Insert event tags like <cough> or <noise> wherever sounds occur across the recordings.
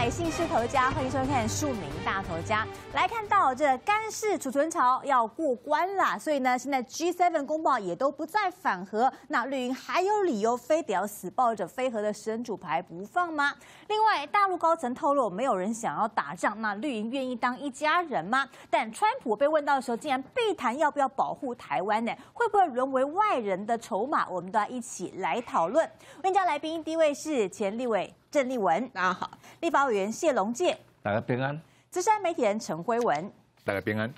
百姓是头家，欢迎收看《庶民大头家》。来看到这干式储存槽要过关了，所以呢，现在 G7 公报也都不再反核，那绿营还有理由非得要死抱着飞核的神主牌不放吗？另外，大陆高层透露，没有人想要打仗，那绿营愿意当一家人吗？但川普被问到的时候，竟然避谈要不要保护台湾呢？会不会沦为外人的筹码？我们都要一起来讨论。问家来宾第一位是钱立伟。郑丽文，大家好。立法委员谢龙介，大家平安。资深媒体人陈辉文，大家平安。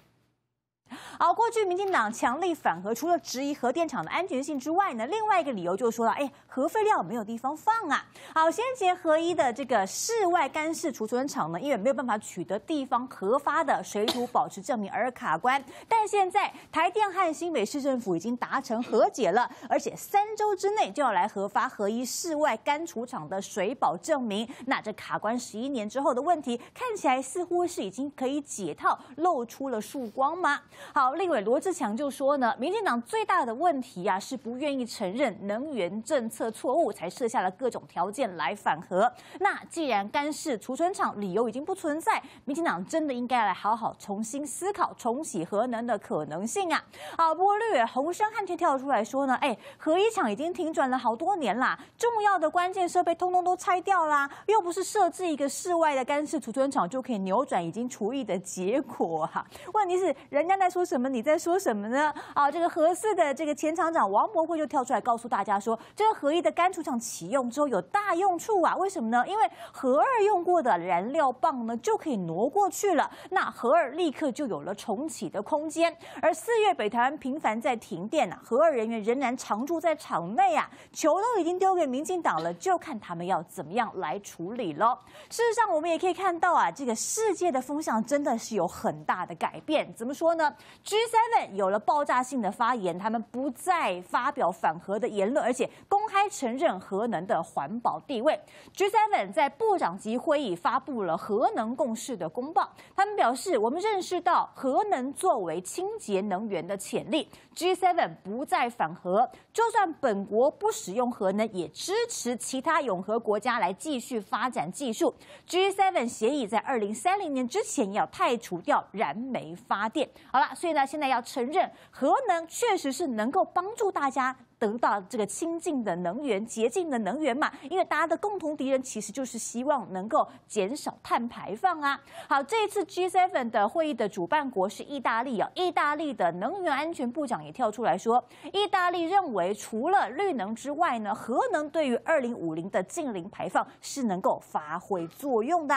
好，过去民进党强力反核，除了质疑核电厂的安全性之外呢，另外一个理由就是说，哎，核废料没有地方放啊。好，先结合一的这个室外干式储存厂呢，因为没有办法取得地方核发的水土保持证明而卡关，但现在台电和新北市政府已经达成和解了，而且三周之内就要来核发合一室外干储厂的水保证明，那这卡关十一年之后的问题，看起来似乎是已经可以解套，露出了曙光吗？好，立委罗志强就说呢，民进党最大的问题啊是不愿意承认能源政策错误，才设下了各种条件来反核。那既然干式储存厂理由已经不存在，民进党真的应该来好好重新思考重启核能的可能性啊！好，不过绿红衫汉却跳出来说呢，哎，核一厂已经停转了好多年啦，重要的关键设备通通都拆掉啦，又不是设置一个室外的干式储存厂就可以扭转已经除役的结果哈。问题是人家呢。说什么你在说什么呢？啊，这个核四的这个前厂长王博辉就跳出来告诉大家说，这个核一的干储厂启用之后有大用处啊！为什么呢？因为核二用过的燃料棒呢就可以挪过去了，那核二立刻就有了重启的空间。而四月北台湾频繁在停电啊，核二人员仍然常住在厂内啊，球都已经丢给民进党了，就看他们要怎么样来处理咯。事实上，我们也可以看到啊，这个世界的风向真的是有很大的改变。怎么说呢？G7 有了爆炸性的发言，他们不再发表反核的言论，而且公开承认核能的环保地位。G7 在部长级会议发布了核能共识的公报，他们表示我们认识到核能作为清洁能源的潜力。G7 不再反核。就算本国不使用核能，也支持其他永核国家来继续发展技术。G7 协议在二零三零年之前要排除掉燃煤发电。好了，所以呢，现在要承认核能确实是能够帮助大家。得到这个清净的能源，洁净的能源嘛，因为大家的共同敌人其实就是希望能够减少碳排放啊。好，这次 G7 的会议的主办国是意大利啊，意大利的能源安全部长也跳出来说，意大利认为除了绿能之外呢，核能对于二零五零的净零排放是能够发挥作用的。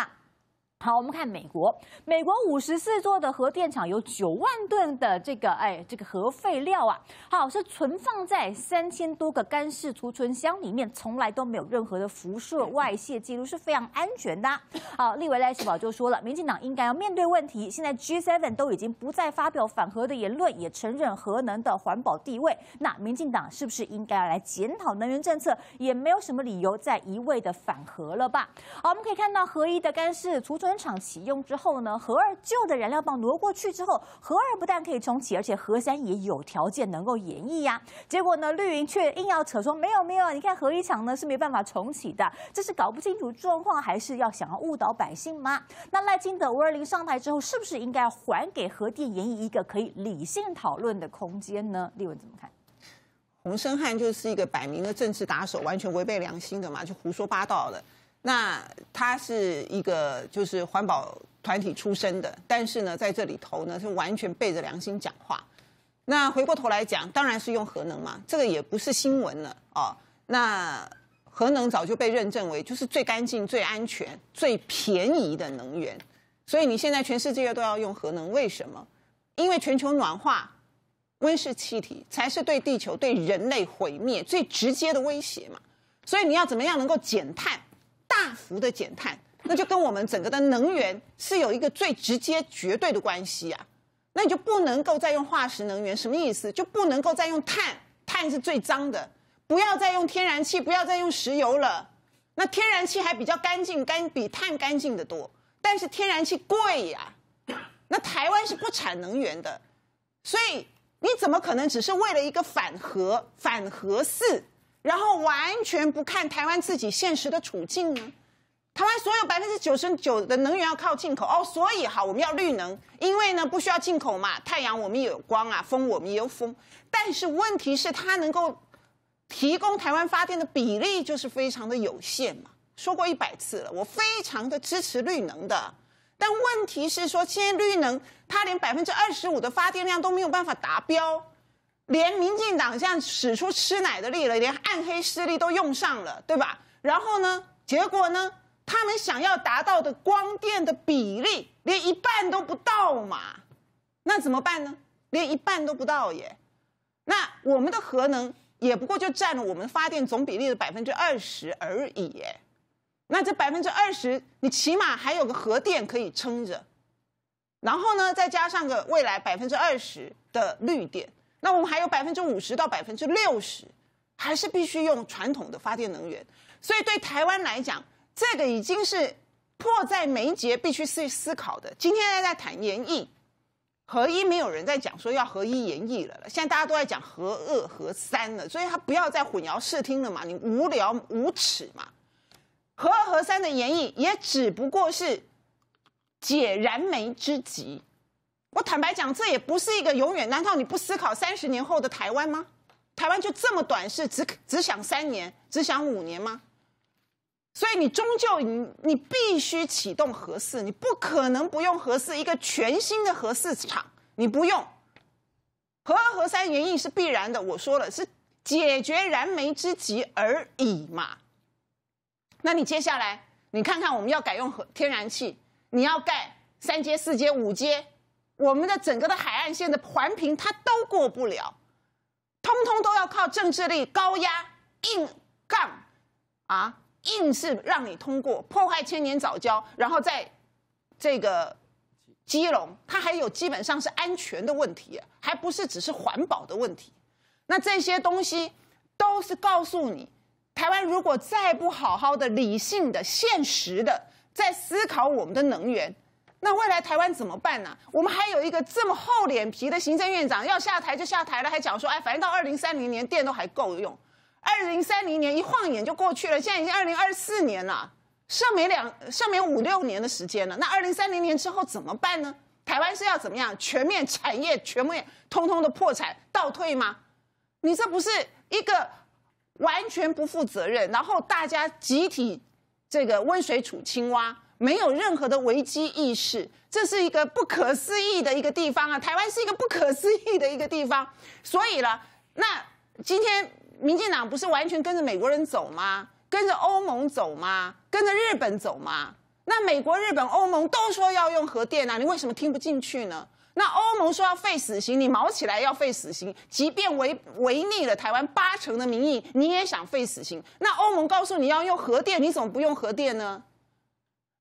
好，我们看美国，美国五十四座的核电厂有九万吨的这个，哎，这个核废料啊，好是存放在三千多个干式储存箱里面，从来都没有任何的辐射外泄记录，是非常安全的。好，利维莱斯堡就说了，民进党应该要面对问题，现在 G7 都已经不再发表反核的言论，也承认核能的环保地位，那民进党是不是应该要来检讨能源政策，也没有什么理由再一味的反核了吧？好，我们可以看到核一的干式储存。厂启用之后呢，核二旧的燃料棒挪过去之后，核二不但可以重启，而且核三也有条件能够延役呀。结果呢，绿营却硬要扯说没有没有，你看核一厂呢是没办法重启的，这是搞不清楚状况，还是要想要误导百姓吗？那赖清德、五二零上台之后，是不是应该还给核电延役一个可以理性讨论的空间呢？立文怎么看？洪生汉就是一个摆明的政治打手，完全违背良心的嘛，就胡说八道的。那他是一个就是环保团体出身的，但是呢，在这里头呢是完全背着良心讲话。那回过头来讲，当然是用核能嘛，这个也不是新闻了啊。那核能早就被认证为就是最干净、最安全、最便宜的能源，所以你现在全世界都要用核能，为什么？因为全球暖化，温室气体才是对地球、对人类毁灭最直接的威胁嘛。所以你要怎么样能够减碳？氟的减碳，那就跟我们整个的能源是有一个最直接、绝对的关系啊。那你就不能够再用化石能源，什么意思？就不能够再用碳，碳是最脏的，不要再用天然气，不要再用石油了。那天然气还比较干净，干比碳干净的多，但是天然气贵呀。那台湾是不产能源的，所以你怎么可能只是为了一个反核、反核四，然后完全不看台湾自己现实的处境呢？台湾所有百分之九十九的能源要靠进口哦，所以好，我们要绿能，因为呢不需要进口嘛，太阳我们有光啊，风我们也有风，但是问题是它能够提供台湾发电的比例就是非常的有限嘛。说过一百次了，我非常的支持绿能的，但问题是说，现在绿能它连百分之二十五的发电量都没有办法达标，连民进党这样使出吃奶的力了，连暗黑势力都用上了，对吧？然后呢，结果呢？他们想要达到的光电的比例连一半都不到嘛？那怎么办呢？连一半都不到耶！那我们的核能也不过就占了我们发电总比例的百分之二十而已。耶，那这百分之二十，你起码还有个核电可以撑着。然后呢，再加上个未来百分之二十的绿电，那我们还有百分之五十到百分之六十，还是必须用传统的发电能源。所以对台湾来讲，这个已经是迫在眉睫，必须思思考的。今天在谈演绎，合一，没有人在讲说要合一演绎了。现在大家都在讲合二合三了，所以他不要再混淆视听了嘛？你无聊无耻嘛？合二合三的演绎也只不过是解燃眉之急。我坦白讲，这也不是一个永远。难道你不思考三十年后的台湾吗？台湾就这么短视，只只想三年，只想五年吗？所以你终究你你必须启动核四，你不可能不用核四，一个全新的核四厂，你不用，核二核三原因是必然的，我说了是解决燃眉之急而已嘛。那你接下来你看看，我们要改用天然气，你要盖三阶四阶五阶，我们的整个的海岸线的环评它都过不了，通通都要靠政治力高压硬杠啊。硬是让你通过破坏千年藻礁，然后在这个基隆，它还有基本上是安全的问题，还不是只是环保的问题。那这些东西都是告诉你，台湾如果再不好好的理性的、现实的在思考我们的能源，那未来台湾怎么办呢？我们还有一个这么厚脸皮的行政院长，要下台就下台了，还讲说，哎，反正到二零三零年电都还够用。二零三零年一晃眼就过去了，现在已经二零二四年了，剩没两，剩没五六年的时间了。那二零三零年之后怎么办呢？台湾是要怎么样？全面产业全面通通的破产倒退吗？你这不是一个完全不负责任，然后大家集体这个温水煮青蛙，没有任何的危机意识，这是一个不可思议的一个地方啊！台湾是一个不可思议的一个地方。所以了，那今天。民进党不是完全跟着美国人走吗？跟着欧盟走吗？跟着日本走吗？那美国、日本、欧盟都说要用核电啊，你为什么听不进去呢？那欧盟说要废死刑，你毛起来要废死刑，即便违违逆了台湾八成的民意，你也想废死刑？那欧盟告诉你要用核电，你怎么不用核电呢？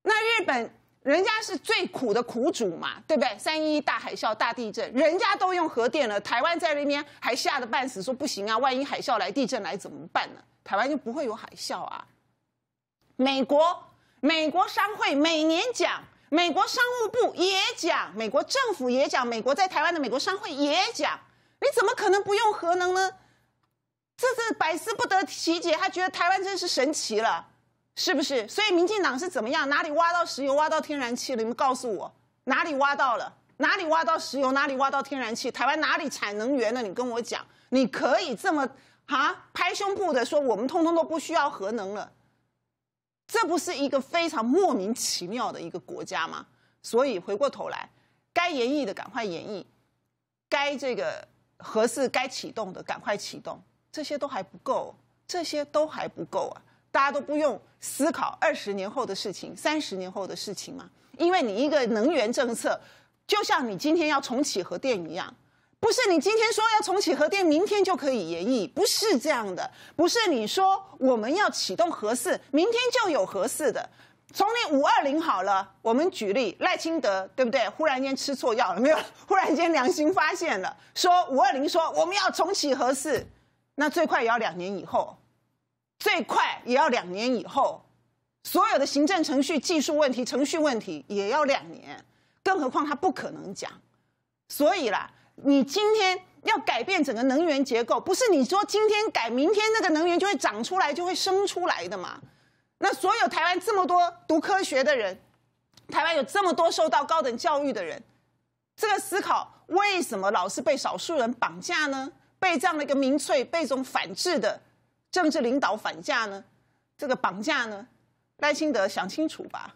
那日本？人家是最苦的苦主嘛，对不对？三一一大海啸、大地震，人家都用核电了。台湾在那边还吓得半死，说不行啊，万一海啸来、地震来怎么办呢？台湾就不会有海啸啊。美国美国商会每年讲，美国商务部也讲，美国政府也讲，美国在台湾的美国商会也讲，你怎么可能不用核能呢？这是百思不得其解，他觉得台湾真是神奇了。是不是？所以民进党是怎么样？哪里挖到石油、挖到天然气了？你们告诉我哪里挖到了？哪里挖到石油？哪里挖到天然气？台湾哪里产能源了？你跟我讲，你可以这么啊拍胸脯的说我们通通都不需要核能了，这不是一个非常莫名其妙的一个国家吗？所以回过头来，该演绎的赶快演绎，该这个合适该启动的赶快启动，这些都还不够，这些都还不够啊。大家都不用思考二十年后的事情、三十年后的事情吗？因为你一个能源政策，就像你今天要重启核电一样，不是你今天说要重启核电，明天就可以演义，不是这样的。不是你说我们要启动核四，明天就有核四的。从你五二零好了，我们举例赖清德对不对？忽然间吃错药了没有？<laughs> 忽然间良心发现了，说五二零说我们要重启核四，那最快也要两年以后。最快也要两年以后，所有的行政程序、技术问题、程序问题也要两年，更何况他不可能讲。所以啦，你今天要改变整个能源结构，不是你说今天改，明天那个能源就会长出来、就会生出来的嘛？那所有台湾这么多读科学的人，台湾有这么多受到高等教育的人，这个思考为什么老是被少数人绑架呢？被这样的一个民粹、被这种反制的？政治领导反价呢，这个绑架呢，赖清德想清楚吧。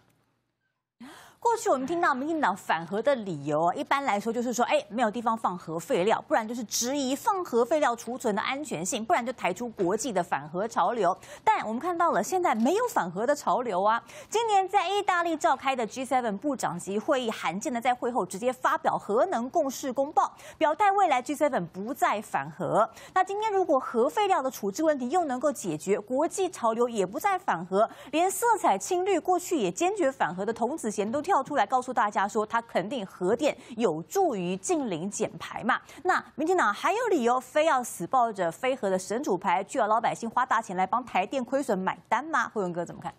过去我们听到民进党反核的理由啊，一般来说就是说，哎，没有地方放核废料，不然就是质疑放核废料储存的安全性，不然就抬出国际的反核潮流。但我们看到了，现在没有反核的潮流啊。今年在意大利召开的 G7 部长级会议，罕见的在会后直接发表核能共识公报，表态未来 G7 不再反核。那今天如果核废料的处置问题又能够解决，国际潮流也不再反核，连色彩青绿过去也坚决反核的童子贤都。跳出来告诉大家说，它肯定核电有助于近零减排嘛？那民进党还有理由非要死抱着飞核的神主牌，就要老百姓花大钱来帮台电亏损买单吗？惠文哥怎么看？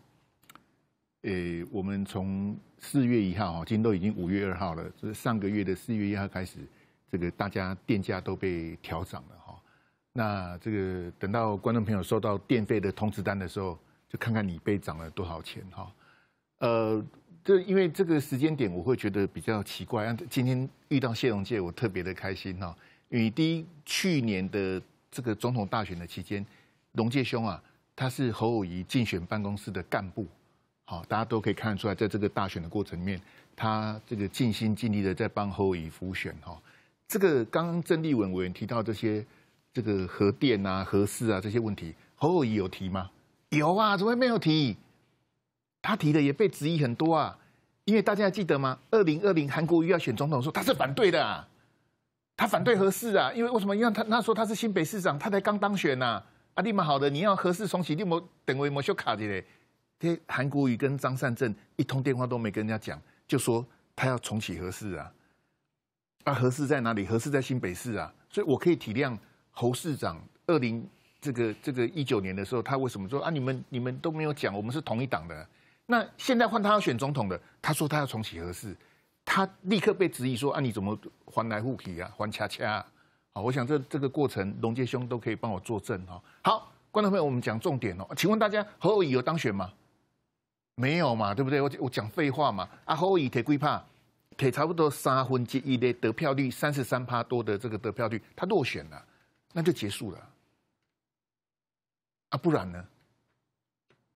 呃，我们从四月一号哈，今天都已经五月二号了，就是上个月的四月一号开始，这个大家电价都被调涨了哈。那这个等到观众朋友收到电费的通知单的时候，就看看你被涨了多少钱哈。呃。就因为这个时间点，我会觉得比较奇怪。今天遇到谢荣界，我特别的开心哦。因为第一，去年的这个总统大选的期间，荣界兄啊，他是侯友谊竞选办公室的干部，好，大家都可以看得出来，在这个大选的过程里面，他这个尽心尽力的在帮侯友谊辅选哈。这个刚刚郑立文委员提到这些这个核电啊、核四啊这些问题，侯友谊有提吗？有啊，怎么没有提？他提的也被质疑很多啊。因为大家记得吗？二零二零韩国瑜要选总统，候，他是反对的，啊，他反对何氏啊？因为为什么？因为他那时候他是新北市长，他才刚当选呐。啊，立马好的，你要何氏重启，立马等为莫修卡的嘞。这韩国瑜跟张善政一通电话都没跟人家讲，就说他要重启何氏啊？那何氏在哪里？何氏在新北市啊？所以我可以体谅侯市长二零这个这个一九年的时候，他为什么说啊？你们你们都没有讲，我们是同一党的。那现在换他要选总统的，他说他要重启核四，他立刻被质疑说啊，你怎么还来护皮啊，还恰恰啊？好，我想这这个过程龙杰兄都可以帮我作证哈。好，观众朋友，我们讲重点哦，请问大家何厚有当选吗？没有嘛，对不对？我我讲废话嘛？啊，何厚矣铁贵怕，铁差不多三分之一的得票率三十三趴多的这个得票率，他落选了，那就结束了。啊，不然呢？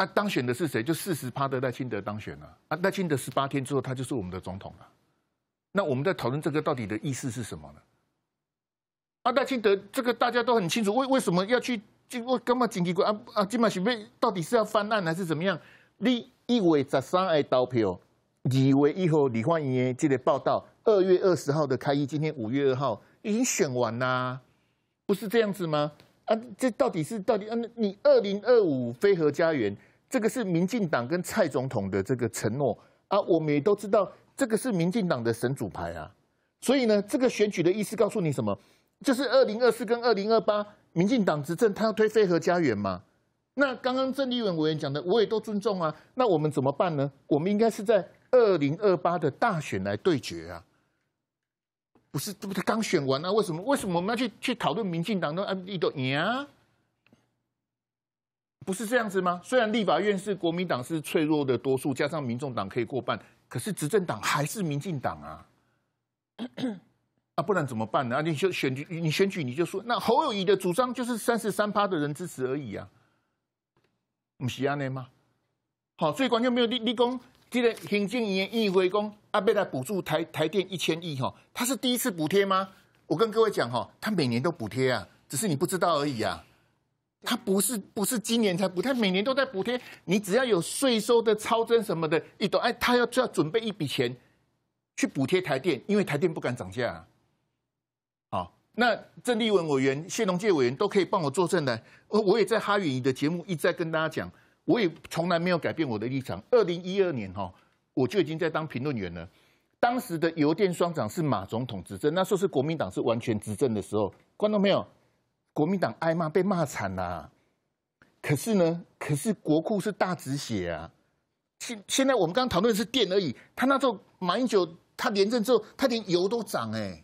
当选的是谁？就四十帕德奈钦德当选了啊！奈钦德十八天之后，他就是我们的总统了。那我们在讨论这个到底的意思是什么呢？啊，奈钦德这个大家都很清楚，为为什么要去经过金马警戒官啊？金马选委到底是要翻案还是怎么样？你一伟十三爱刀票，李伟一和李焕英的报道，二月二十号的开议，今天五月二号已经选完啦，不是这样子吗？啊，这到底是到底啊？你二零二五飞河家园。这个是民进党跟蔡总统的这个承诺啊，我们也都知道，这个是民进党的神主牌啊，所以呢，这个选举的意思告诉你什么？就是二零二四跟二零二八，民进党执政，他要推飞和家园嘛？那刚刚郑丽文委员讲的，我也都尊重啊，那我们怎么办呢？我们应该是在二零二八的大选来对决啊，不是？不是刚选完啊？为什么？为什么我们要去去讨论民进党的安立都赢啊？不是这样子吗？虽然立法院是国民党是脆弱的多数，加上民众党可以过半，可是执政党还是民进党啊！啊，不然怎么办呢？啊，你就选举，你选举你就说，那侯友谊的主张就是三十三趴的人支持而已啊，不是这样的吗？好，最关键没有立立功，记得行政院会议会公阿贝来补助台台电一千亿哈，他是第一次补贴吗？我跟各位讲哈，他每年都补贴啊，只是你不知道而已啊。他不是不是今年才补，他每年都在补贴。你只要有税收的超增什么的，一都哎，他要就要准备一笔钱去补贴台电，因为台电不敢涨价。啊。好，那郑立文委员、谢龙介委员都可以帮我作证的。我我也在哈允仪的节目一再跟大家讲，我也从来没有改变我的立场。二零一二年哈，我就已经在当评论员了。当时的油电双涨是马总统执政，那时候是国民党是完全执政的时候，观众朋友。国民党挨骂被骂惨了，可是呢，可是国库是大止血啊。现现在我们刚刚讨论的是电而已，他那时候马英九他连任之后，他连油都涨哎，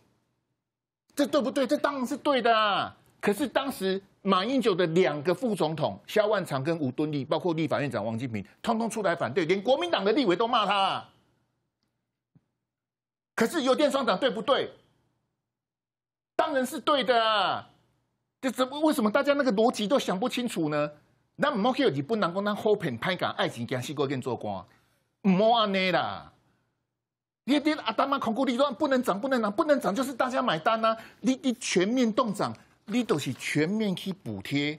这对不对？这当然是对的啊。可是当时马英九的两个副总统萧万长跟吴敦义，包括立法院长王金平，通通出来反对，连国民党的立委都骂他。可是油电双涨对不对？当然是对的啊。就是为什么大家那个逻辑都想不清楚呢？那莫去，你不能讲那 h o p i 讲爱情僵尸哥跟做官，唔莫安尼啦！你你阿达妈控股利润不能涨，不能涨，不能涨，就是大家买单呐！你你全面动涨，你都是全面去补贴。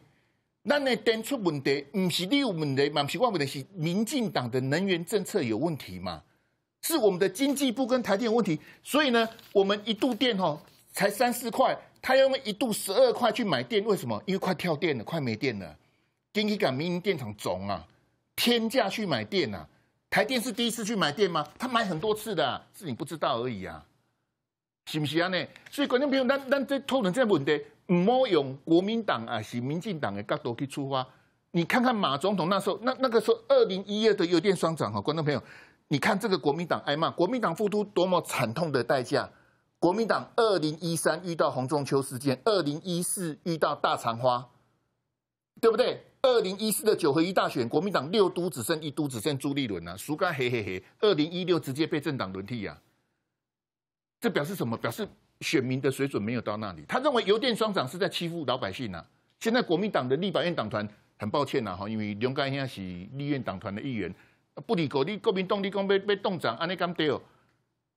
那那电出问题，唔是电我们的，唔是我问题，是民进党的能源政策有问题嘛？是我们的经济部跟台电有问题，所以呢，我们一度电哈才三四块。他因为一度十二块去买电，为什么？因为快跳电了，快没电了。经济感民营电厂总啊，天价去买电啊！台电是第一次去买电吗？他买很多次的，是你不知道而已啊，是不是啊？呢，所以观众朋友，那那这偷人这不稳的，好用国民党啊，是民进党的角度去出发。你看看马总统那时候，那那个时候二零一二的用电双涨哈，观众朋友，你看这个国民党挨骂，国民党付出多么惨痛的代价。国民党二零一三遇到洪中秋事件，二零一四遇到大长花，对不对？二零一四的九合一大选，国民党六都只剩一都，只剩朱立伦啊，输干嘿嘿嘿。二零一六直接被政党轮替呀，这表示什么？表示选民的水准没有到那里。他认为邮电双涨是在欺负老百姓啊。现在国民党的立法院党团，很抱歉呐哈，因为刘干现在是立院党团的议员，不理国立国民动力工被被冻涨，安内刚对哦。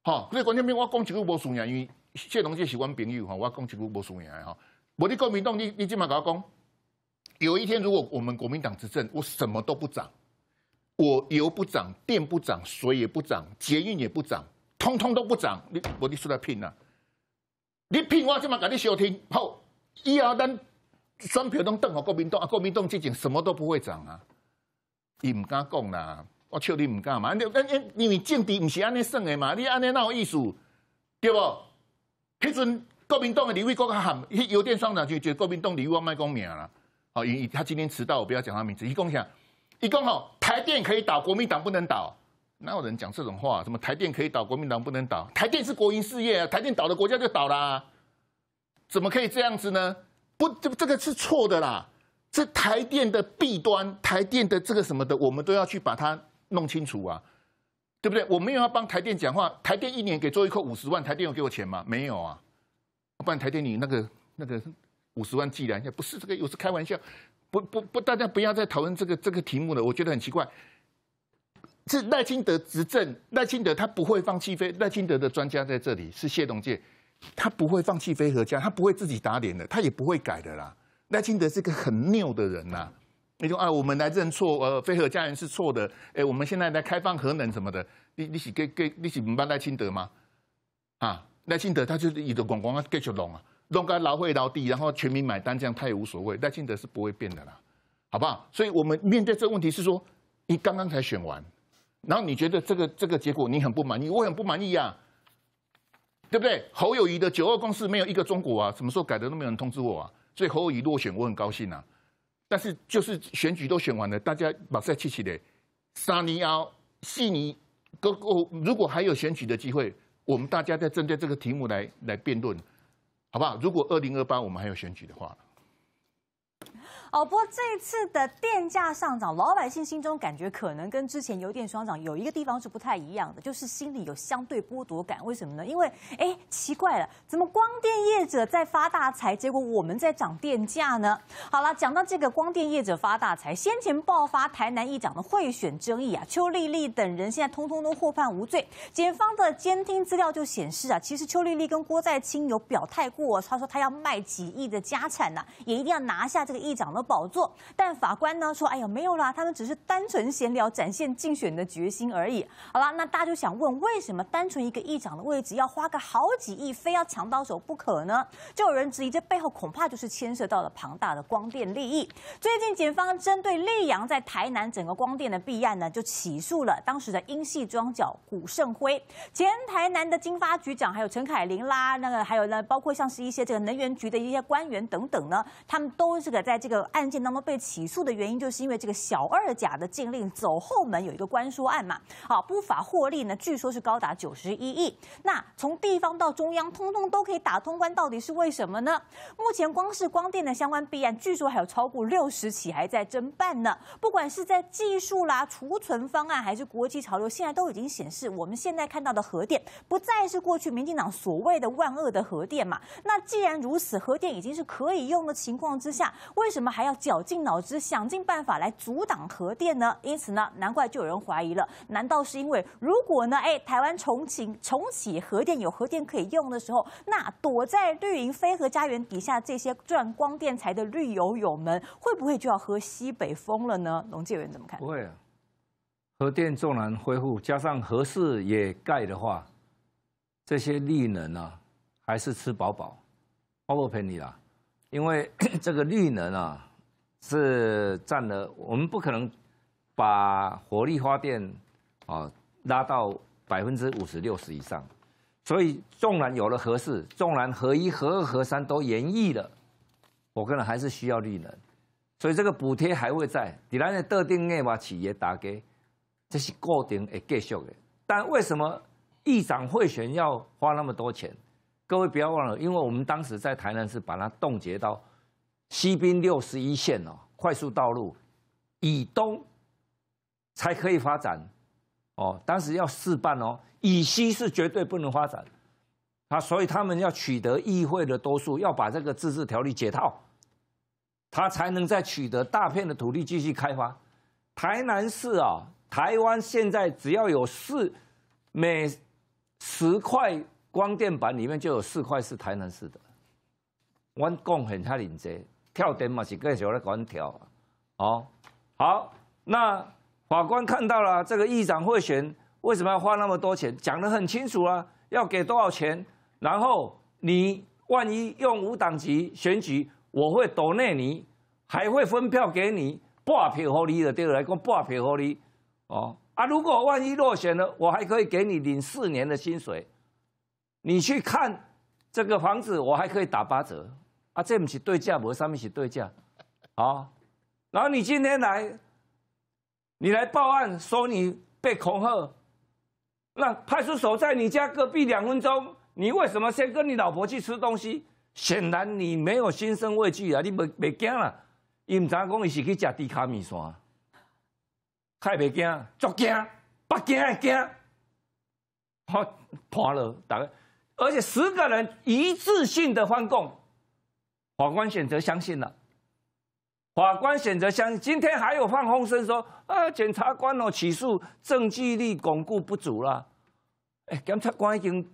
好，所以关键点我讲一句无算赢，因为谢龙介喜欢朋友哈，我讲一句无算的哈。无你国民党，你你即马甲讲，有一天如果我们国民党执政，我什么都不涨，我油不涨，电不涨，水也不涨，捷运也不涨，通通都不涨，你我你出来拼啊！你拼我即马甲你收听好，一二三，三票都等好，国民党啊，国民党最前什么都不会涨啊，伊唔敢讲啦。我笑你唔敢嘛？因因因为政治唔是安尼算嘅嘛？你安尼有意思对不？迄阵国民党嘅李伟国喊，邮电双长就就国民党李伟国卖公民啊！好，他今天迟到，我不要讲他名字。一共讲，一共吼，台电可以倒，国民党不能倒。哪有人讲这种话？什么台电可以倒，国民党不能倒？台电是国营事业，啊，台电倒了，国家就倒啦。怎么可以这样子呢？不，这这个是错的啦。这台电的弊端，台电的这个什么的，我们都要去把它。弄清楚啊，对不对？我没有要帮台电讲话，台电一年给周一扣五十万，台电有给我钱吗？没有啊，不然台电你那个那个五十万记一下，不是这个，我是开玩笑，不不不，大家不要再讨论这个这个题目了。我觉得很奇怪，是赖清德执政，赖清德他不会放弃飞，赖清德的专家在这里是谢东介，他不会放弃飞和家，他不会自己打脸的，他也不会改的啦。赖清德是个很拗的人呐。你说啊，我们来认错，呃，飞核家人是错的，哎，我们现在来开放核能什么的，你、你是给、给、你明帮赖清德吗？啊，赖清德他就是一个光光啊，继续弄啊，弄个劳会劳地，然后全民买单，这样他也无所谓。赖清德是不会变的啦，好不好？所以，我们面对这问题是说，你刚刚才选完，然后你觉得这个这个结果你很不满意，我很不满意呀，对不对？侯友谊的九二共识没有一个中国啊，什么时候改的都没有人通知我啊，所以侯友谊落选，我很高兴啊。但是就是选举都选完了，大家马上去起来，沙尼奥、悉尼，如果如果还有选举的机会，我们大家再针对这个题目来来辩论，好不好？如果二零二八我们还有选举的话。不过这一次的电价上涨，老百姓心中感觉可能跟之前油电双涨有一个地方是不太一样的，就是心里有相对剥夺感。为什么呢？因为哎，奇怪了，怎么光电业者在发大财，结果我们在涨电价呢？好了，讲到这个光电业者发大财，先前爆发台南议长的贿选争议啊，邱丽丽等人现在通通都获判无罪。检方的监听资料就显示啊，其实邱丽丽跟郭在清有表态过，他说他要卖几亿的家产呐，也一定要拿下这个议长的。宝座，但法官呢说：“哎呀，没有啦，他们只是单纯闲聊，展现竞选的决心而已。”好啦，那大家就想问，为什么单纯一个议长的位置要花个好几亿，非要抢到手不可呢？就有人质疑，这背后恐怕就是牵涉到了庞大的光电利益。最近，检方针对溧阳在台南整个光电的弊案呢，就起诉了当时的英系庄脚古胜辉、前台南的金发局长，还有陈凯琳啦，那个还有呢，包括像是一些这个能源局的一些官员等等呢，他们都这个在这个。案件当中被起诉的原因，就是因为这个小二甲的禁令走后门有一个官说案嘛，好，不法获利呢，据说是高达九十一亿。那从地方到中央，通通都可以打通关，到底是为什么呢？目前光是光电的相关弊案，据说还有超过六十起还在侦办呢。不管是在技术啦、储存方案，还是国际潮流，现在都已经显示，我们现在看到的核电不再是过去民进党所谓的万恶的核电嘛。那既然如此，核电已经是可以用的情况之下，为什么还？要绞尽脑汁、想尽办法来阻挡核电呢？因此呢，难怪就有人怀疑了：难道是因为如果呢？哎，台湾重启重启核电，有核电可以用的时候，那躲在绿营飞核家园底下这些赚光电材的绿油友们，会不会就要喝西北风了呢？龙介元怎么看？不会，核电纵然恢复，加上核市也盖的话，这些绿能啊，还是吃饱饱，包括陪你啦。因为 <coughs> 这个绿能啊。是占了，我们不可能把火力发电啊拉到百分之五十六十以上，所以纵然有了核四，纵然核一、核二、核三都研议了，我个人还是需要绿能，所以这个补贴还会在。来的特定业吧企业打给，这是固定会继续的。但为什么议长会选要花那么多钱？各位不要忘了，因为我们当时在台南是把它冻结到。西滨六十一线哦，快速道路以东才可以发展哦，当时要四办哦，以西是绝对不能发展啊，所以他们要取得议会的多数，要把这个自治条例解套，他才能再取得大片的土地继续开发。台南市啊，台湾现在只要有四每十块光电板里面就有四块是台南市的，我共很他领者。跳灯嘛是歌手来管跳，哦，好，那法官看到了这个议长贿选，为什么要花那么多钱？讲的很清楚啊，要给多少钱？然后你万一用无党籍选举，我会躲内你，还会分票给你，不尔合理的对二个来讲不尔合理，哦啊，如果万一落选了，我还可以给你领四年的薪水，你去看这个房子，我还可以打八折。啊，这不是对价，无上面是对价，啊，然后你今天来，你来报案说你被恐吓，那派出所在你家隔壁两分钟，你为什么先跟你老婆去吃东西？显然你没有心生畏惧啊，你没没惊啦，唔知讲伊是去食地卡米线，太没惊，足惊，不惊也惊，好怕了，大概，而且十个人一次性的翻供。法官选择相信了。法官选择相，今天还有放风声说啊，检察官哦起诉证据力巩固不足了。哎，检察官已经，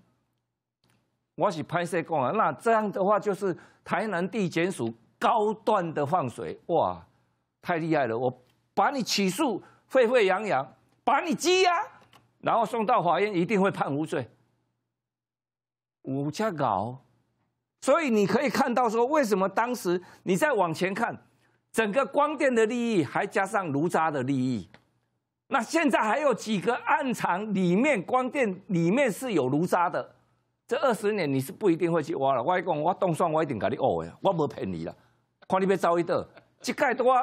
我是拍摄过了，那这样的话就是台南地检署高端的放水哇，太厉害了！我把你起诉，沸沸扬扬，把你羁押，然后送到法院一定会判无罪，无下搞。所以你可以看到说，为什么当时你再往前看，整个光电的利益，还加上炉渣的利益。那现在还有几个暗藏里面，光电里面是有炉渣的。这二十年你是不一定会去挖了。外讲挖冻算挖一点给你挖的，我不骗你了，看你要走一道，这届都我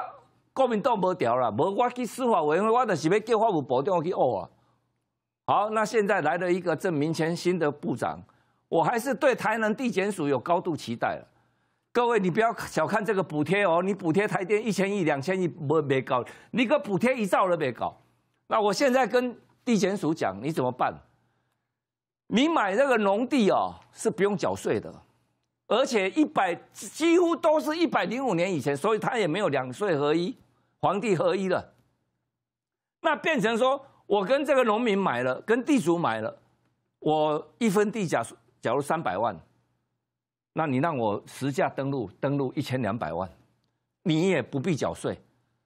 国民党无掉了，无我去司法委员，我就是要叫法务部长去挖啊。好，那现在来了一个证明前新的部长。我还是对台南地检署有高度期待了。各位，你不要小看这个补贴哦，你补贴台电一千亿、两千亿没没搞，你个补贴一兆都没搞。那我现在跟地检署讲，你怎么办？你买这个农地哦，是不用缴税的，而且一百几乎都是一百零五年以前，所以他也没有两税合一、皇帝合一了。那变成说我跟这个农民买了，跟地主买了，我一分地价。假如三百万，那你让我实价登录，登录一千两百万，你也不必缴税，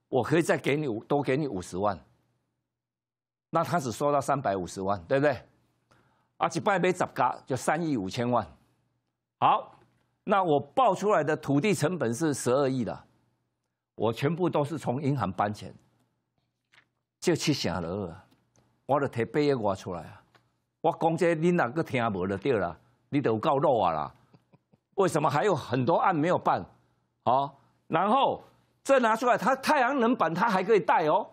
我可以再给你多给你五十万，那他只收到三百五十万，对不对？啊，几半杯十家就三亿五千万。好，那我报出来的土地成本是十二亿的，我全部都是从银行搬钱，就七成了，我都提背我出来啊，我讲这你哪个听不就对了。你得告漏啊啦！为什么还有很多案没有办？好，然后再拿出来，他太阳能板他还可以带哦，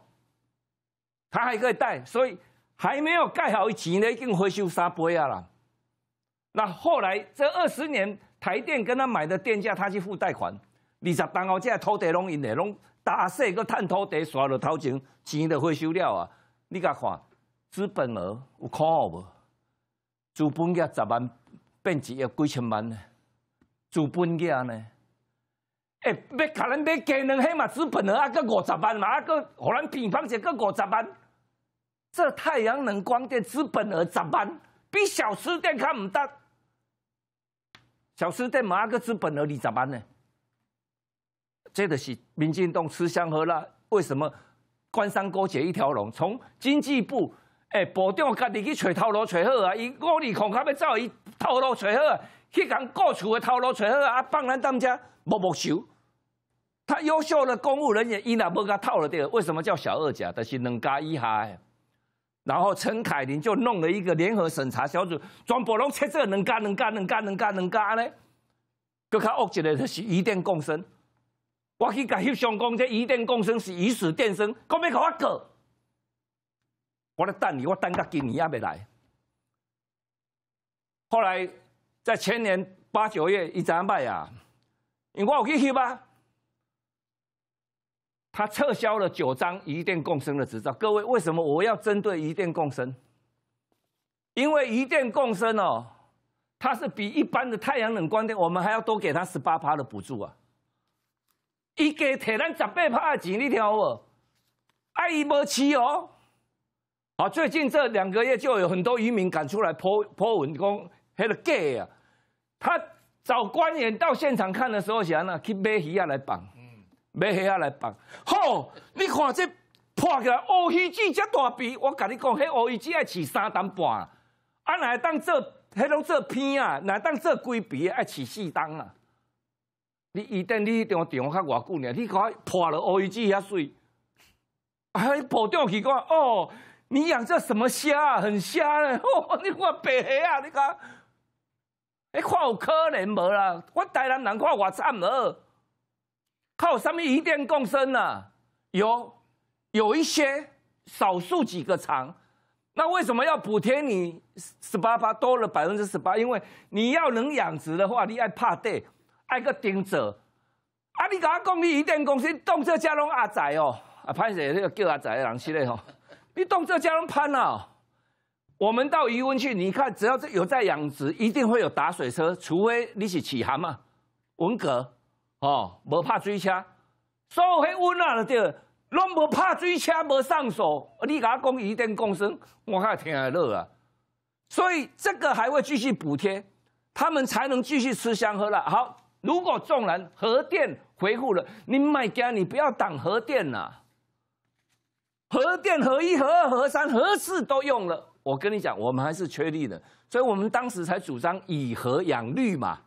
他还可以带，所以还没有盖好以前呢，已经回收三倍啊了。那后来这二十年，台电跟他买的电价，他去付贷款。二十后，号债偷地拢赢的，拢打死个贪头得刷了头前钱都回收了啊！你敢看资本额有恶无？资本额十万。变几亿几千万呢？资本家呢？哎，要可能要加两黑嘛？资本额啊，搁五十万嘛？啊，够荷兰平方尺搁五十万？这太阳能光电资本额十万，比小吃店较毋得。小吃店嘛，搁资本额二十万呢？真的是民进党吃香喝辣，为什么官商勾结一条龙？从经济部。诶，部长家己去找套路找好啊！伊五二空卡要走，伊套路找好啊，去共各处的套路找好啊，啊帮咱当遮默默秀。他优秀的公务人员伊若要甲套了掉，为什么叫小二甲？但是两家一海。然后陈凯琳就弄了一个联合审查小组，全部拢七这两家、两家、两家、两家、两家呢。搁他恶一个头是疑电共生。我去甲翕相讲，这疑电共生是以死电生，讲要甲我过。我咧等你，我等到今年也袂来。后来在前年八九月一张卖啊，你话我有可以吗？他撤销了九张一电共生的执照。各位，为什么我要针对一电共生？因为一电共生哦，它是比一般的太阳能光电，我们还要多给他十八趴的补助啊。伊给提咱十八趴的钱，你听好无？哎，伊无气哦。好，最近这两个月就有很多渔民赶出来剖剖文公，黑了 gay 啊。他找官员到现场看的时候，想啊，去买鱼啊来绑，买鱼啊来绑。吼，你看这破起来鳄鱼子只大鼻，我跟你讲，黑乌鱼子爱饲三担半，啊乃当做黑种做片啊，乃当做龟鼻爱饲四担啊。你一定你电话较偌久呢？你看破了乌鱼子遐水，还捕钓去讲哦。你养这什么虾啊？很虾嘞！哇，<laughs> 你看白虾啊！你看，哎，看有可能无啦？我台南人，看我惨了，靠，什么一定共生啊？有有一些少数几个厂。那为什么要补贴你十八八多了百分之十八？因为你要能养殖的话，你爱怕地，挨个盯着。啊，你刚刚讲你一电共生，动车加弄阿仔哦，啊，拍摄那个叫阿仔的人起来吼。一动浙江人攀了，我们到渔温去，你看，只要是有在养殖，一定会有打水车，除非你是起航嘛，文革哦，不怕追车，所有黑温啊地。掉，若不怕追车，不上手，你给他供一定共生，我看天也乐啊。所以这个还会继续补贴，他们才能继续吃香喝辣。好，如果纵人核电回复了，你买家你不要挡核电呐。核电、核一、核二、核三、核四都用了，我跟你讲，我们还是缺力的，所以我们当时才主张以核养绿嘛。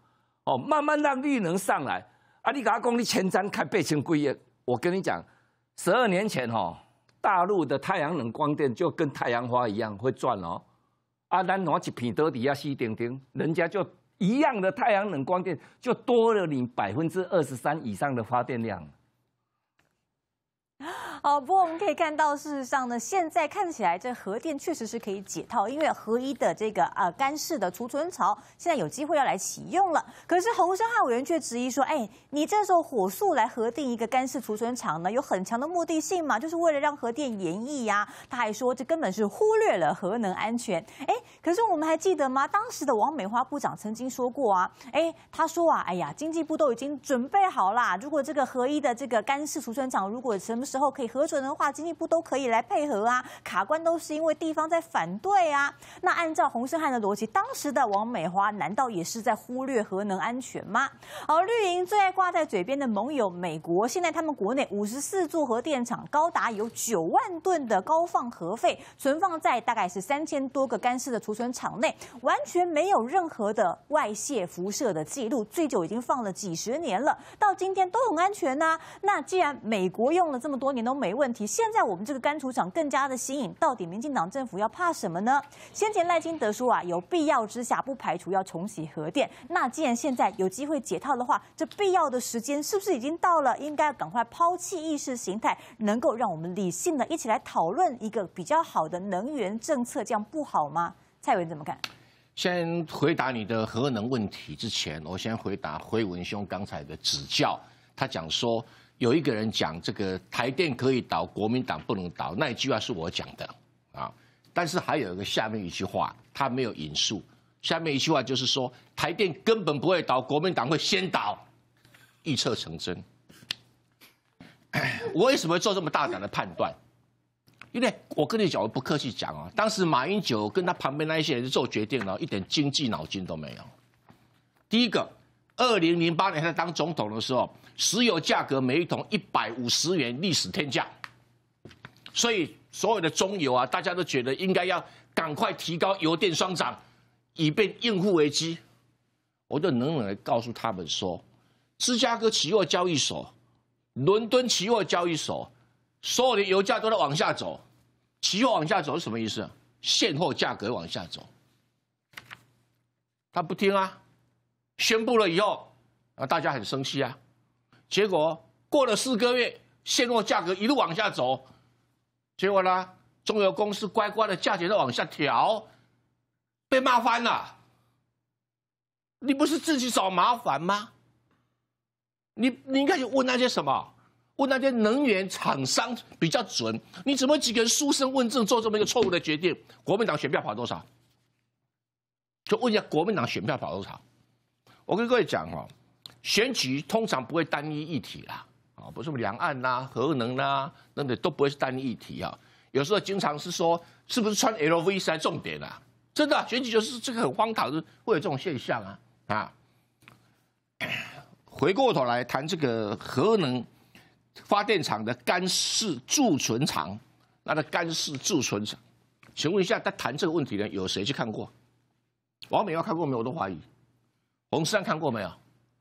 哦，慢慢让绿能上来啊！你给他功率前瞻看，背增归一。我跟你讲，十二年前哦，大陆的太阳能光电就跟太阳花一样会转哦。啊，那拿起彼得底亚西顶顶，人家就一样的太阳能光电就多了你百分之二十三以上的发电量。<gasps> 哦，不过我们可以看到，事实上呢，现在看起来这核电确实是可以解套，因为核一的这个呃干式的储存槽现在有机会要来启用了。可是洪生汉委员却质疑说：“哎，你这时候火速来核定一个干式储存厂呢，有很强的目的性嘛？就是为了让核电延役呀？”他还说：“这根本是忽略了核能安全。”哎，可是我们还记得吗？当时的王美花部长曾经说过啊，哎，他说啊，哎呀，经济部都已经准备好啦，如果这个核一的这个干式储存厂如果什么时候可以。核准的话，经济部都可以来配合啊。卡关都是因为地方在反对啊。那按照洪胜汉的逻辑，当时的王美华难道也是在忽略核能安全吗？而绿营最爱挂在嘴边的盟友美国，现在他们国内五十四座核电厂，高达有九万吨的高放核废存放在大概是三千多个干式的储存场内，完全没有任何的外泄辐射的记录，最久已经放了几十年了，到今天都很安全呐。那既然美国用了这么多年的。都没问题。现在我们这个干储厂更加的新颖，到底民进党政府要怕什么呢？先前赖清德说啊，有必要之下不排除要重启核电。那既然现在有机会解套的话，这必要的时间是不是已经到了？应该赶快抛弃意识形态，能够让我们理性的一起来讨论一个比较好的能源政策，这样不好吗？蔡文怎么看？先回答你的核能问题之前，我先回答辉文兄刚才的指教。他讲说。有一个人讲这个台电可以倒，国民党不能倒，那一句话是我讲的啊。但是还有一个下面一句话，他没有引述。下面一句话就是说，台电根本不会倒，国民党会先倒，预测成真。<coughs> 我为什么会做这么大胆的判断？因为我跟你讲，我不客气讲啊，当时马英九跟他旁边那一些人做决定了一点经济脑筋都没有。第一个。二零零八年他当总统的时候，石油价格每一桶一百五十元，历史天价。所以所有的中油啊，大家都觉得应该要赶快提高油电双涨，以便应付危机。我就冷冷的告诉他们说：，芝加哥期货交易所、伦敦期货交易所，所有的油价都在往下走。期货往下走是什么意思？现货价格往下走。他不听啊。宣布了以后，啊，大家很生气啊。结果过了四个月，现货价格一路往下走。结果呢，中油公司乖乖的价钱在往下调，被骂翻了。你不是自己找麻烦吗？你你应该去问那些什么，问那些能源厂商比较准。你怎么几个书生问政做这么一个错误的决定？国民党选票跑多少？就问一下国民党选票跑多少。我跟各位讲哦，选举通常不会单一议题啦，啊，不是两岸啦、核能啦，那等都不会是单一议题啊。有时候经常是说，是不是穿 LV 是重点啊？真的，选举就是这个很荒唐的，会有这种现象啊啊！回过头来谈这个核能发电厂的干式贮存厂，那个干式贮存厂，请问一下，他谈这个问题呢，有谁去看过？王美要看过没有？我都怀疑。红山看过没有？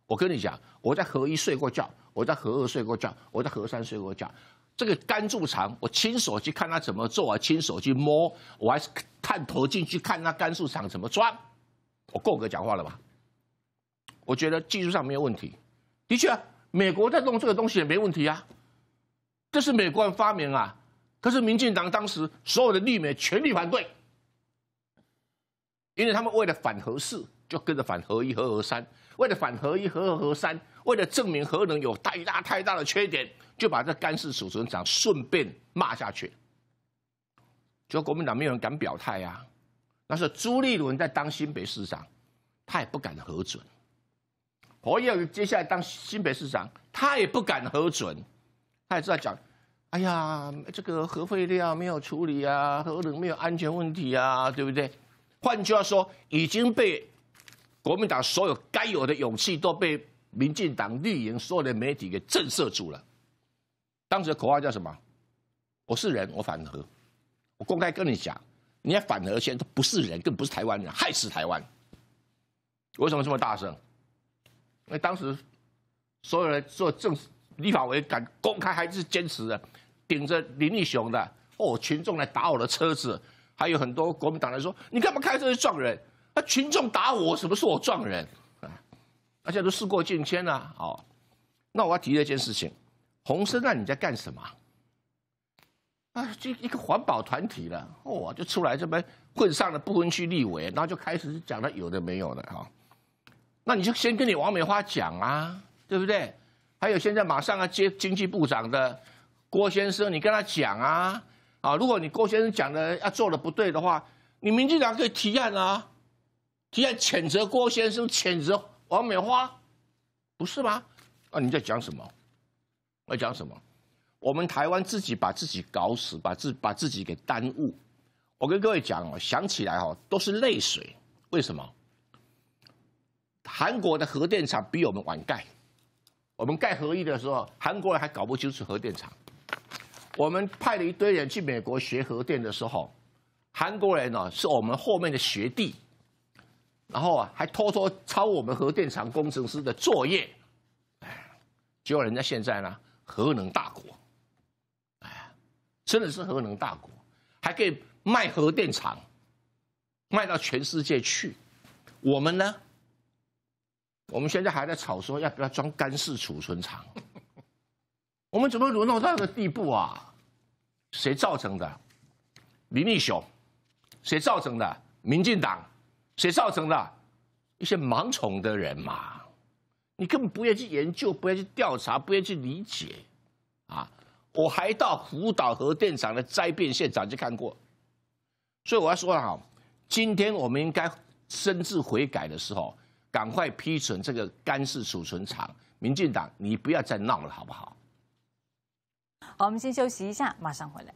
我跟你讲，我在河一睡过觉，我在河二睡过觉，我在河三睡过觉。这个干柱长，我亲手去看他怎么做，我亲手去摸，我还是探头进去看那干柱长怎么装。我够格讲话了吧？我觉得技术上没有问题。的确啊，美国在弄这个东西也没问题啊。这是美国人发明啊，可是民进党当时所有的绿媒全力反对，因为他们为了反核四。就跟着反核一核核三，为了反核一核核三，为了证明核能有太大太大的缺点，就把这干式储存厂顺便骂下去。就国民党没有人敢表态呀，那是朱立伦在当新北市长，他也不敢核准。侯友杰接下来当新北市长，他也不敢核准，他也在讲，哎呀，这个核废料没有处理啊，核能没有安全问题啊，对不对？换句话说，已经被。国民党所有该有的勇气都被民进党绿营所有的媒体给震慑住了。当时的口号叫什么？我是人，我反核，我公开跟你讲，你要反核，现在都不是人，更不是台湾人，害死台湾。为什么这么大声？因为当时所有人做政立法委敢公开还是坚持的，顶着林立雄的哦，群众来打我的车子，还有很多国民党人说，你干嘛开车去撞人？那群众打我，什么说我撞人？啊！大家都事过境迁了，好。那我要提一件事情，洪森，那你在干什么？啊，就一个环保团体了，哦，就出来这边混上了不分区立委，然后就开始讲了有的没有的哈。那你就先跟你王美花讲啊，对不对？还有现在马上要接经济部长的郭先生，你跟他讲啊。啊，如果你郭先生讲的要做的不对的话，你民进党可以提案啊。现然谴责郭先生，谴责王美花，不是吗？啊，你在讲什么？在讲什么？我们台湾自己把自己搞死，把自把自己给耽误。我跟各位讲哦，想起来哦，都是泪水。为什么？韩国的核电厂比我们晚盖，我们盖核一的时候，韩国人还搞不清楚核电厂。我们派了一堆人去美国学核电的时候，韩国人呢是我们后面的学弟。然后啊，还偷偷抄我们核电厂工程师的作业，哎，结果人家现在呢，核能大国，哎，真的是核能大国，还可以卖核电厂，卖到全世界去。我们呢，我们现在还在吵说要不要装干式储存厂，我们怎么沦落到这个地步啊？谁造成的？民立雄，谁造成的？民进党。谁造成的？一些盲从的人嘛，你根本不愿意去研究，不愿意去调查，不愿意去理解，啊！我还到福岛核电厂的灾变现场去看过，所以我要说哈，今天我们应该深自悔改的时候，赶快批准这个干式储存厂。民进党，你不要再闹了，好不好？好，我们先休息一下，马上回来。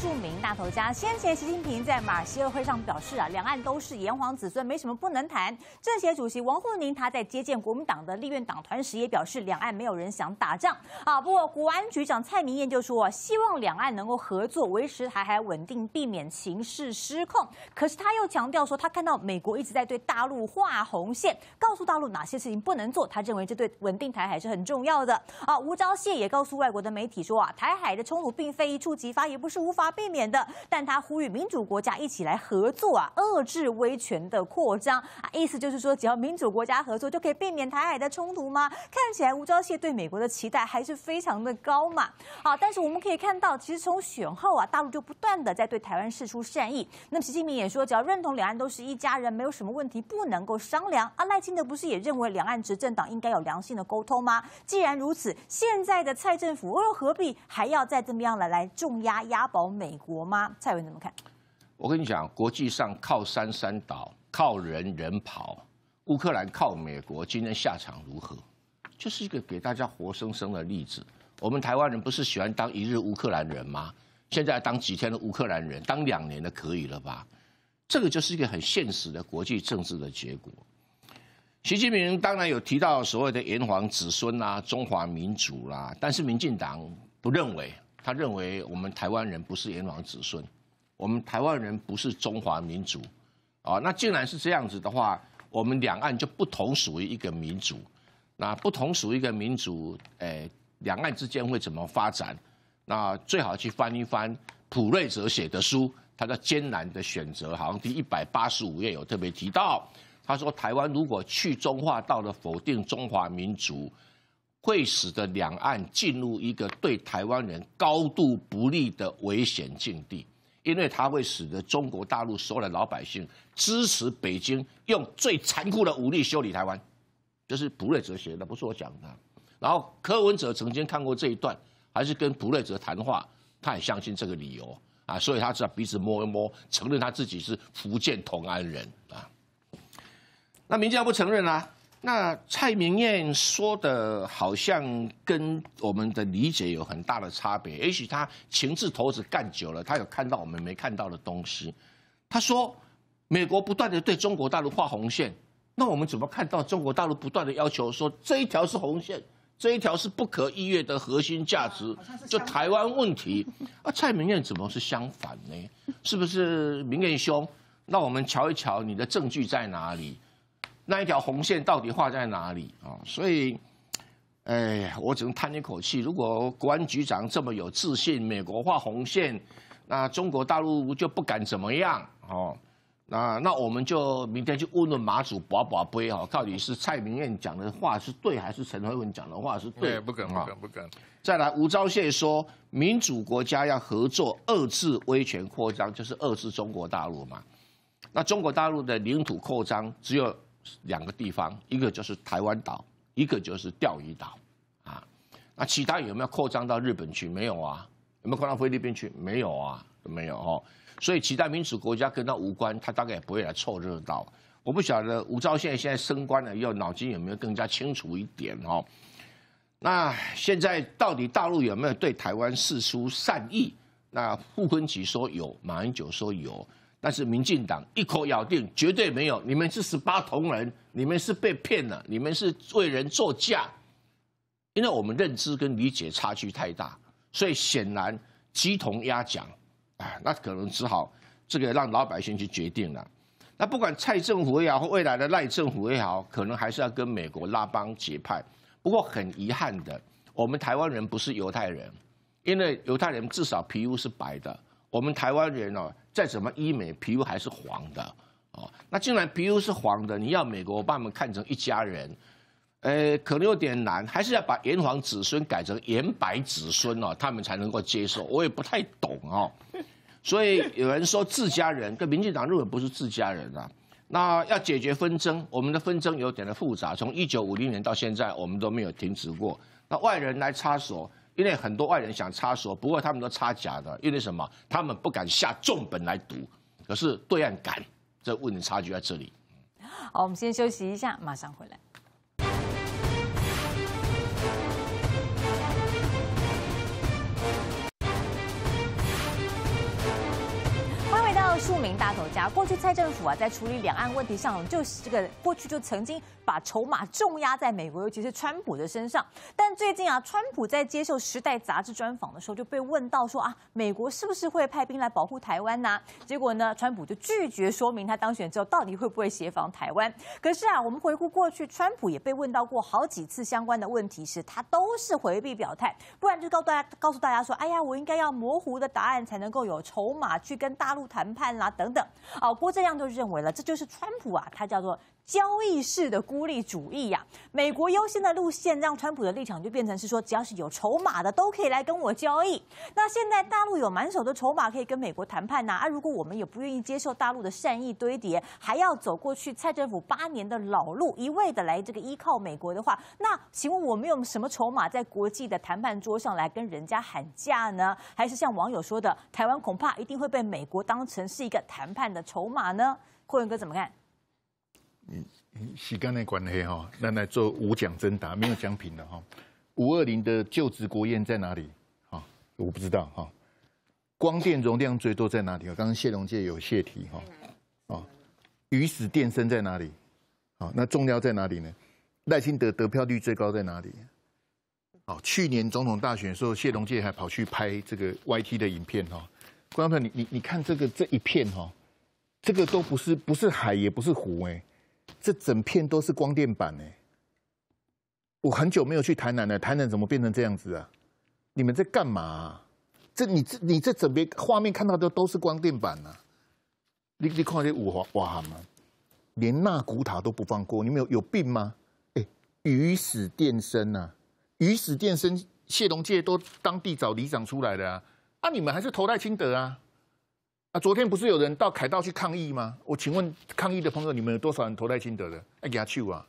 著名大头家先前习近平在马歇尔会上表示啊，两岸都是炎黄子孙，没什么不能谈。政协主席王沪宁他在接见国民党的立院党团时也表示，两岸没有人想打仗啊。不过，国安局长蔡明燕就说，希望两岸能够合作，维持台海稳定，避免形势失控。可是他又强调说，他看到美国一直在对大陆画红线，告诉大陆哪些事情不能做，他认为这对稳定台海是很重要的啊。吴钊燮也告诉外国的媒体说啊，台海的冲突并非一触即发，也不是无法。避免的，但他呼吁民主国家一起来合作啊，遏制威权的扩张啊，意思就是说，只要民主国家合作，就可以避免台海的冲突吗？看起来吴钊燮对美国的期待还是非常的高嘛。好，但是我们可以看到，其实从选后啊，大陆就不断的在对台湾释出善意。那习近平也说，只要认同两岸都是一家人，没有什么问题，不能够商量。啊，赖清德不是也认为两岸执政党应该有良性的沟通吗？既然如此，现在的蔡政府又何必还要再这么样了？来重压压宝？美国吗？蔡文怎么看？我跟你讲，国际上靠山山倒，靠人人跑。乌克兰靠美国，今天下场如何？就是一个给大家活生生的例子。我们台湾人不是喜欢当一日乌克兰人吗？现在当几天的乌克兰人，当两年的可以了吧？这个就是一个很现实的国际政治的结果。习近平当然有提到所谓的炎黄子孙啦、中华民族啦，但是民进党不认为。他认为我们台湾人不是炎黄子孙，我们台湾人不是中华民族，啊，那既然是这样子的话，我们两岸就不同属于一个民族，那不同属于一个民族，诶，两岸之间会怎么发展？那最好去翻一翻普瑞泽写的书，他叫《艰难的选择》，好像第一百八十五页有特别提到，他说台湾如果去中化到了否定中华民族。会使得两岸进入一个对台湾人高度不利的危险境地，因为它会使得中国大陆所有的老百姓支持北京用最残酷的武力修理台湾，这是普瑞哲写的，不是我讲的。然后柯文哲曾经看过这一段，还是跟普瑞哲谈话，他也相信这个理由啊，所以他只要鼻子摸一摸，承认他自己是福建同安人啊。那民进不承认啊？那蔡明燕说的，好像跟我们的理解有很大的差别。也许他情字头子干久了，他有看到我们没看到的东西。他说，美国不断的对中国大陆画红线，那我们怎么看到中国大陆不断的要求说这一条是红线，这一条是不可逾越的核心价值？就台湾问题啊，蔡明燕怎么是相反呢？是不是明燕兄？那我们瞧一瞧你的证据在哪里？那一条红线到底画在哪里啊？所以，哎，我只能叹一口气。如果国安局长这么有自信，美国画红线，那中国大陆就不敢怎么样哦。那那我们就明天去问问马祖爸爸杯哈，到底是蔡明燕讲的话是对，还是陈慧文讲的话是对？不敢，不敢，不敢。再来，吴钊燮说，民主国家要合作遏制威权扩张，就是遏制中国大陆嘛。那中国大陆的领土扩张，只有。两个地方，一个就是台湾岛，一个就是钓鱼岛，啊，那其他有没有扩张到日本去？没有啊，有没有扩到菲律宾去？没有啊，没有哦，所以其他民主国家跟他无关，他大概也不会来凑热闹。我不晓得吴钊宪现在升官了，又脑筋有没有更加清楚一点哦？那现在到底大陆有没有对台湾释出善意？那傅昆萁说有，马英九说有。但是民进党一口咬定绝对没有，你们是十八铜人，你们是被骗了，你们是为人作嫁，因为我们认知跟理解差距太大，所以显然鸡同鸭讲，啊，那可能只好这个让老百姓去决定了。那不管蔡政府也好，或未来的赖政府也好，可能还是要跟美国拉帮结派。不过很遗憾的，我们台湾人不是犹太人，因为犹太人至少皮肤是白的。我们台湾人哦，再怎么医美，皮肤还是黄的哦。那既然皮肤是黄的，你要美国把我们看成一家人，呃，可能有点难，还是要把炎黄子孙改成炎白子孙哦，他们才能够接受。我也不太懂哦，所以有人说自家人，跟民进党入也不是自家人啊。那要解决纷争，我们的纷争有点的复杂，从一九五零年到现在，我们都没有停止过。那外人来插手。因为很多外人想插手，不过他们都插假的，因为什么？他们不敢下重本来赌，可是对岸敢，这问题差距在这里。好，我们先休息一下，马上回来。著名大头家，过去蔡政府啊，在处理两岸问题上，就是这个过去就曾经把筹码重压在美国，尤其是川普的身上。但最近啊，川普在接受《时代》杂志专访的时候，就被问到说啊，美国是不是会派兵来保护台湾呢？结果呢，川普就拒绝说明他当选之后到底会不会协防台湾。可是啊，我们回顾过去，川普也被问到过好几次相关的问题时，他都是回避表态，不然就告诉大家告诉大家说，哎呀，我应该要模糊的答案才能够有筹码去跟大陆谈判。啦等等，哦，郭正亮就认为了，这就是川普啊，他叫做。交易式的孤立主义呀，美国优先的路线让川普的立场就变成是说，只要是有筹码的都可以来跟我交易。那现在大陆有满手的筹码可以跟美国谈判呐，啊，如果我们也不愿意接受大陆的善意堆叠，还要走过去蔡政府八年的老路，一味的来这个依靠美国的话，那请问我们用什么筹码在国际的谈判桌上来跟人家喊价呢？还是像网友说的，台湾恐怕一定会被美国当成是一个谈判的筹码呢？霍云哥怎么看？你你洗干净管黑哈，那来做五奖征答，没有奖品的哈。五二零的就职国宴在哪里？哈，我不知道哈。光电容量最多在哪里？哈，刚刚谢龙介有泄题哈。啊，鱼死电生在哪里？好，那重要在哪里呢？赖清德得票率最高在哪里？好，去年总统大选时候，谢龙介还跑去拍这个 YT 的影片哦。朋友，你你你看这个这一片哈，这个都不是不是海也不是湖哎。这整片都是光电板哎！我很久没有去台南了，台南怎么变成这样子啊？你们在干嘛？啊？这你这你这整边画面看到的都是光电板啊！你你看这五华瓦罕吗？连那古塔都不放过，你们有有病吗？哎，鱼死电生啊！鱼死电生，谢龙介都当地找里长出来的啊！啊，你们还是头戴青德啊！啊，昨天不是有人到凯道去抗议吗？我请问抗议的朋友，你们有多少人投戴金德的？哎给他去啊！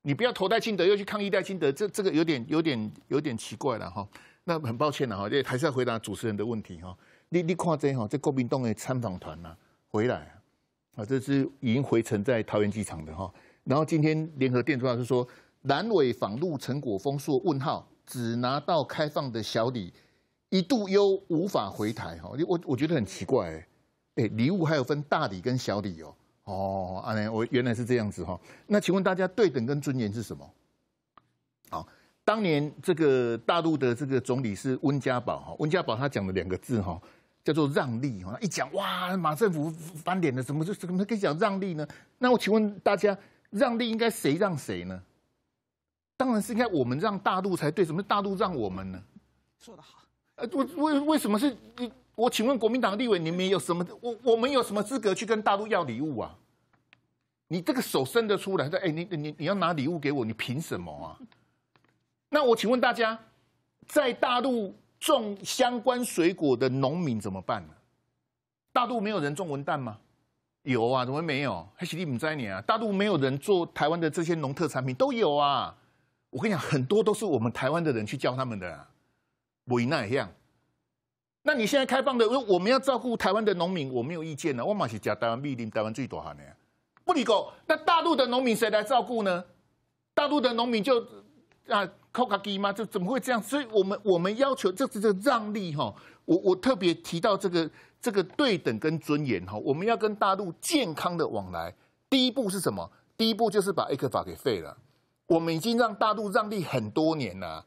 你不要投戴金德，又去抗议戴金德，这这个有点有点有点奇怪了哈。那很抱歉了哈，这还是要回答主持人的问题哈。你你看这哈，这公民党的参访团呐回来啊，这是已经回程在桃园机场的哈。然后今天联合电中央是说，南委访陆成果丰硕问号只拿到开放的小李，一度又无法回台哈。我我觉得很奇怪。哎，礼物还有分大礼跟小礼哦。哦，阿南，我原来是这样子哈。那请问大家，对等跟尊严是什么？好，当年这个大陆的这个总理是温家宝哈。温家宝他讲了两个字哈，叫做让利哈。一讲哇，马政府翻脸了，怎么就怎么可以讲让利呢？那我请问大家，让利应该谁让谁呢？当然是应该我们让大陆才对，什么大陆让我们呢？说得好。呃，为为为什么是你？我请问国民党立委，你们有什么？我我们有什么资格去跟大陆要礼物啊？你这个手伸得出来，说哎，你你你要拿礼物给我，你凭什么啊？那我请问大家，在大陆种相关水果的农民怎么办呢？大陆没有人种文旦吗？有啊，怎么没有？还是你们在你啊？大陆没有人做台湾的这些农特产品都有啊。我跟你讲，很多都是我们台湾的人去教他们的，为那一样。那你现在开放的，我我们要照顾台湾的农民，我没有意见呢。我马是加台湾蜜林，台湾最多哈呢，不理狗，那大陆的农民谁来照顾呢？大陆的农民就啊扣咖鸡吗？就怎么会这样？所以我们我们要求这这是让利哈。我我特别提到这个这个对等跟尊严哈。我们要跟大陆健康的往来，第一步是什么？第一步就是把 A 克法给废了。我们已经让大陆让利很多年了。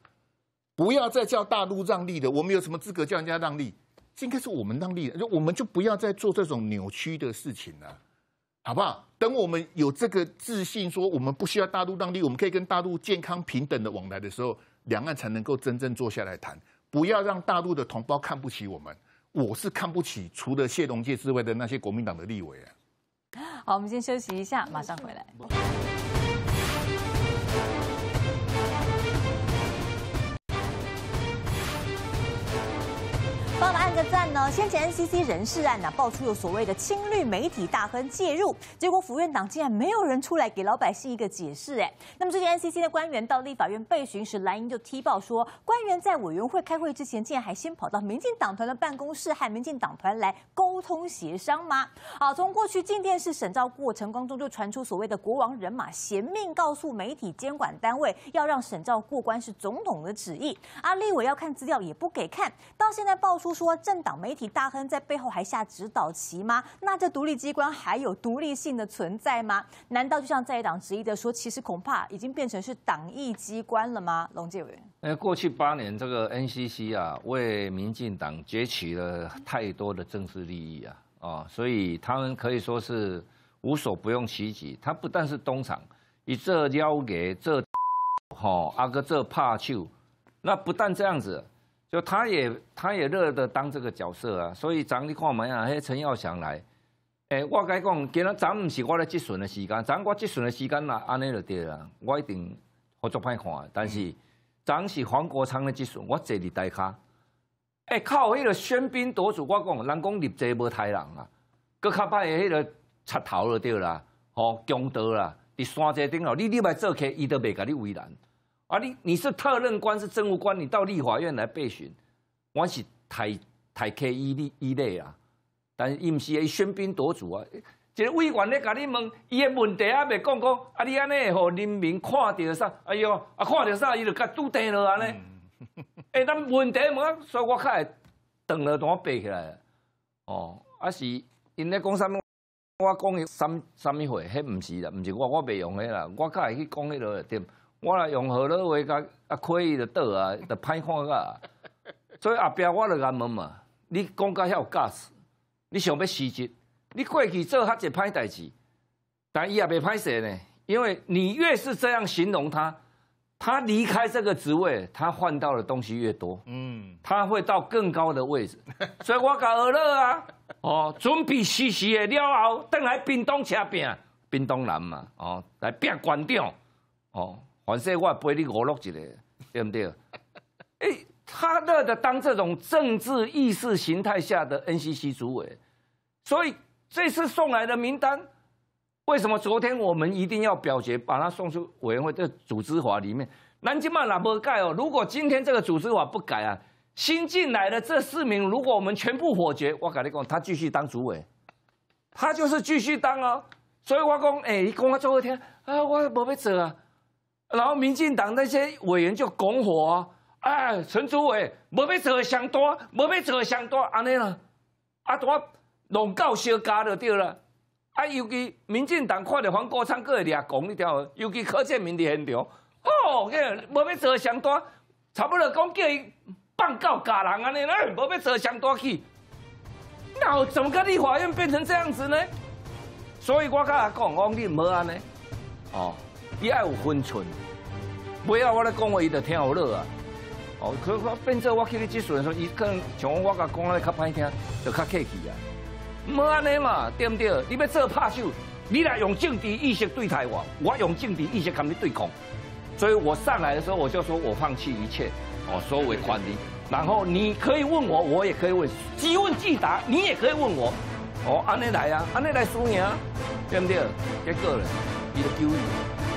不要再叫大陆让利的，我们有什么资格叫人家让利？应该是我们让利，就我们就不要再做这种扭曲的事情了，好不好？等我们有这个自信，说我们不需要大陆让利，我们可以跟大陆健康平等的往来的时候，两岸才能够真正坐下来谈。不要让大陆的同胞看不起我们，我是看不起除了谢龙介之外的那些国民党的立委啊。好，我们先休息一下，马上回来。帮忙按个赞呢！先前 NCC 人事案呢，爆出有所谓的亲绿媒体大亨介入，结果府院党竟然没有人出来给老百姓一个解释，哎，那么之前 NCC 的官员到立法院备询时，蓝英就踢爆说，官员在委员会开会之前，竟然还先跑到民进党团的办公室，和民进党团来沟通协商吗？好，从过去进电视审照过程当中，就传出所谓的国王人马挟命告诉媒体监管单位，要让审照过关是总统的旨意，啊，立委要看资料也不给看到现在爆出。都说政党媒体大亨在背后还下指导棋吗？那这独立机关还有独立性的存在吗？难道就像在野党执意的说，其实恐怕已经变成是党议机关了吗？龙介委员，过去八年这个 NCC 啊，为民进党攫取了太多的政治利益啊啊，所以他们可以说是无所不用其极。他不但是东厂，以这交给这，<laughs> 哦，阿哥这怕就，那不但这样子。就他也，他也乐得当这个角色啊，所以咱你看门啊，迄陈耀祥来，诶，我该讲，今咱不是我咧积顺的时间，咱我积顺的时间啦，安尼就对啦，我一定合作歹看，但是咱是黄国昌的积顺，我坐伫台卡，诶靠，迄个喧宾夺主，我讲，人讲立济无太人啦，佮较歹的迄个插头就对啦，吼，强盗啦，伫山寨顶头，你你来做客，伊都袂甲你为难。啊！你你是特任官，是政务官，你到立法院来备询，我是太太 K 一类一类啊。但是伊毋是来喧宾夺主啊！一个委员咧，甲你问，伊诶问题啊，未讲讲啊，你安尼会人民看着啥？哎哟，啊看着啥，伊就甲拄定落安尼。哎，但 <laughs> 问题无，所以我较会断了，当我背起来。哦，啊是，因咧讲啥物，我讲诶啥啥物话？迄毋是啦，毋是，我我未用诶啦，我较会去讲迄落点。我来用何乐话甲啊可以就倒啊，就歹看啊。<laughs> 所以后壁我甲问嘛，你讲甲遐有价值？你想要辞职？你过去做哈只歹代志，但伊也袂歹势呢？因为你越是这样形容他，他离开这个职位，他换到的东西越多。嗯，他会到更高的位置。<laughs> 所以我甲何乐啊，哦，准备实习的了后，登来冰冻吃饼，冰冻人嘛，哦，来变馆长，哦。反正我也背你五乐一下，<laughs> 对不对？哎，<laughs> 他乐的当这种政治意识形态下的 NCC 主委，所以这次送来的名单，为什么昨天我们一定要表决把他送出委员会？的组织法里面，南京嘛，哪没改哦。如果今天这个组织法不改啊，新进来的这四名，如果我们全部否决，我跟你讲，他继续当主委，他就是继续当啊。所以我讲，哎，一讲到最后一天，啊，我没会走啊。然后民进党那些委员就拱火，哎，陈祖伟，无要坐上多，无要坐上多，安尼啦，啊，我拢到小家就对了。啊，尤其民进党看到黄国昌个俩拱你条，尤其柯建民的现场，哦，个无要坐上多，差不多讲叫伊放到家人安尼啦，无要坐上多去。那怎么个立法院变成这样子呢？所以我讲讲你的要安尼，哦。你爱有分寸，不要我来讲，话，伊就听有乐啊。哦，可变作我去你技术的时候，伊更像我甲讲咧较歹听，就较客气啊。冇安尼嘛，对毋对？你要做拍手，你来用政治意识对待我，我用政治意识跟你对抗。所以我上来的时候，我就说我放弃一切，哦，作为管理。然后你可以问我，我也可以问，即问即答，你也可以问我。哦，安尼来啊，安尼来输赢，对不对？一个人，伊就丢伊。